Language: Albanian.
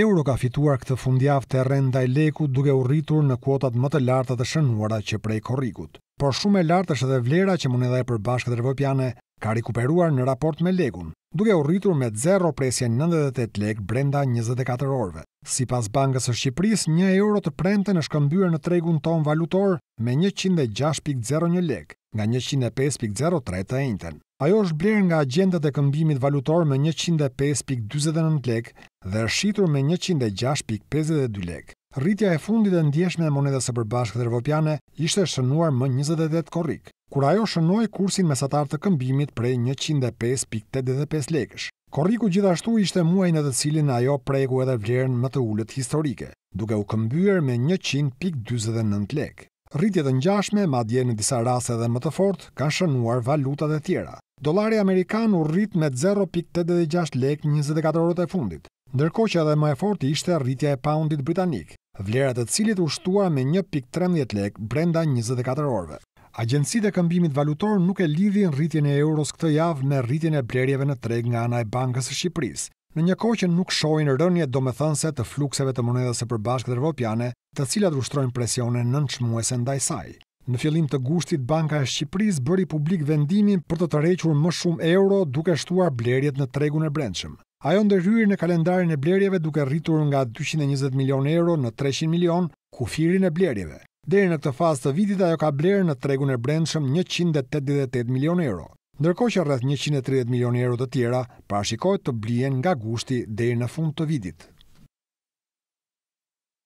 euro ka fituar këtë fundjavë të renda i leku duke u rritur në kuotat më të lartë të shënuara që prej korrikut. Por shumë e lartë është edhe vlera që moneda e përbashkët evropiane ka rikuperuar në raport me legun, duke u rritur me 0 presje 98 lek brenda 24 orve. Si pas bankës është Shqipëris, 1 euro të prente në shkëmbyrë në tregun ton valutor me 106.01 lek, nga 105.03 të enjten. Ajo është blerë nga agendat e këmbimit valutor me 105.29 lek dhe është shqitur me 106.52 lek. Rritja e fundit e ndjeshme e monedës e përbashkët e rëvopjane ishte shënuar më 28 korik, kur ajo shënoj kursin mesatar të këmbimit prej 105.85 lekësh. Korriku gjithashtu ishte muaj në të cilin ajo preku edhe vlerën më të ullët historike, duke u këmbyër me 100.29 lek. Rritjet në gjashme, ma dje në disa rase dhe më të fort, kanë shënuar valutat e tjera dolari amerikan u rrit me 0.86 lek 24 orët e fundit, ndërko që edhe më e forti ishte rritja e poundit britanik, vlerat e cilit u shtua me 1.13 lek brenda 24 orëve. Agencit e këmbimit valutor nuk e lidhin rritjen e euros këtë javë me rritjen e blerjeve në treg nga ana e bankës e Shqipërisë, në një kohë që nuk shohin rënje domethënëse të flukseve të monedhës së përbashkët evropiane, të cilat ushtrojnë në nën çmuesën ndaj saj. Në fillim të gushtit, Banka e Shqipëris bëri publik vendimin për të të requr më shumë euro duke shtuar blerjet në tregun e brendshëm. Ajo ndërhyrë në kalendarin e blerjeve duke rritur nga 220 milion euro në 300 milion kufirin e blerjeve. Deri në këtë fazë të vitit ajo ka blerë në tregun e brendshëm 188 milion euro, ndërko që rrëth 130 milion euro të tjera parashikojt të blien nga gushti deri në fund të vitit.